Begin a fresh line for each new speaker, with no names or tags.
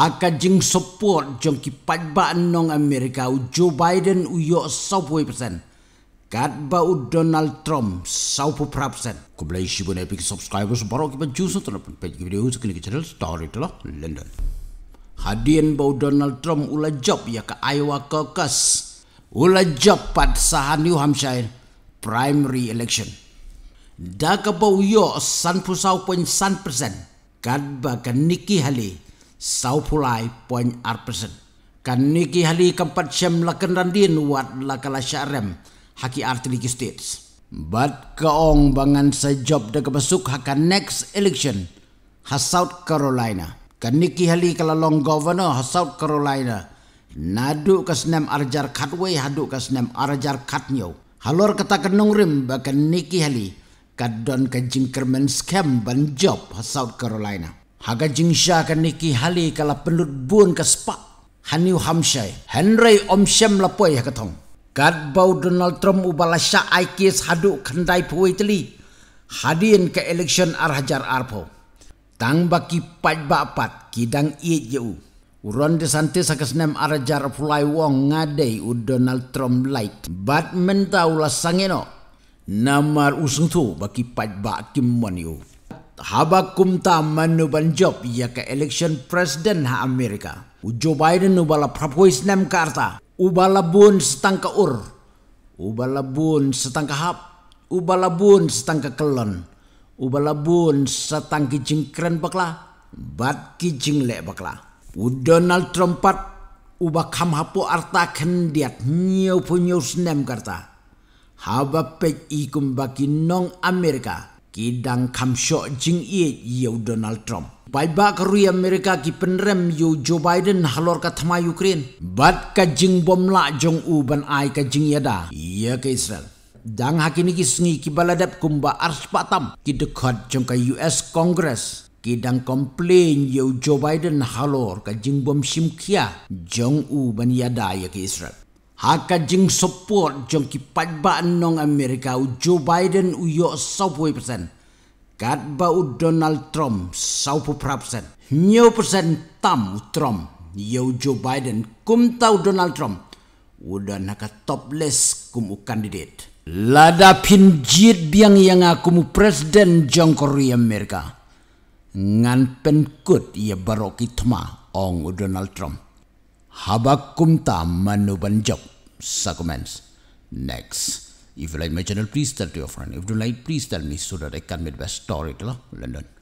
Aka jing support jong ki padba nong Amerika u Joe Biden u yo sopoi persen. Kat ba u Donald Trump sopo pra persen. Ku belai shibun epic subscribers baro ki baju so tono pun pej video so kini ki channel story to lah, London. Hadian ba u Donald Trump ula job ya ke Iowa caucus. Ula job pat sahan New Hampshire primary election. Da ka ba u yo san pusau pun san persen. Kat ba ka Nikki Haley saupulai puan arpesen. Kan niki hali kempat siam lakan randin wat lakala syarem haki artiliki states. Bat keong bangan sejob de kebesuk haka next election ha South Carolina. Kan niki hali kalalong governor ha South Carolina nadu kesenem arjar katwe hadu kesenem arjar katnyo. Halor kata kenung rim bakan niki hali kadon kajing kermen scam ban job ha South Carolina. Haga jingsha kan niki hali kala penut buan ka spa. Haniu hamshai. Henry om shem lapoy ha katong. Gad bau Donald Trump ubalasya aikis haduk kendai puwai teli. Hadian ke election arhajar arpo. Tang baki pat bapat kidang iye jau. Uron de santis akas nem arhajar pulai wong ngadei u Donald Trump light. Bat mentau lah lasangino. Namar usung tu baki pat bak kimmon yuh. Habakum ta manu banjob ia ke election president ha Amerika. Joe Biden ubala propois nem karta. Ubala bun setangka ur. Ubala bun setangka hap. Ubala bun setangka kelon. Ubala bun setangki jingkren bakla. Bat ki jingle bakla. U Donald Trumpat uba kam hapo arta kendiat nyau punyau senem karta. Habapet ikum bagi nong Amerika. Amerika kidang kamsyok jing iye yau Donald Trump. Paiba karu Amerika ki penrem yo Joe Biden halor ka thama Ukraine. Bat ka jing bom la jong u ban ai ka jing yada. Iya ke Israel. Dang hakini ki sengi ki baladap kumba arspatam. patam ki dekat jong ka US Congress. Kidang komplain yo Joe Biden halor ka jing bom simkia jong u ban yada ya ke Israel. Haka jing support jong kipat ba nong Amerika u Joe Biden u yo sopui persen. Kat ba u Donald Trump sopu pra persen. Nyo persen tam u Trump. Yo Joe Biden kum tau Donald Trump. Uda naka topless kum u kandidat. Lada pin jit biang yang aku mu presiden jong Korea Amerika. Ngan penkut ia barok kitma ong u Donald Trump. Habakum tamanu banjok. Sa comments. Next. If you like my channel, please tell to your friend. If you like, please tell me so that I can make the best story. London.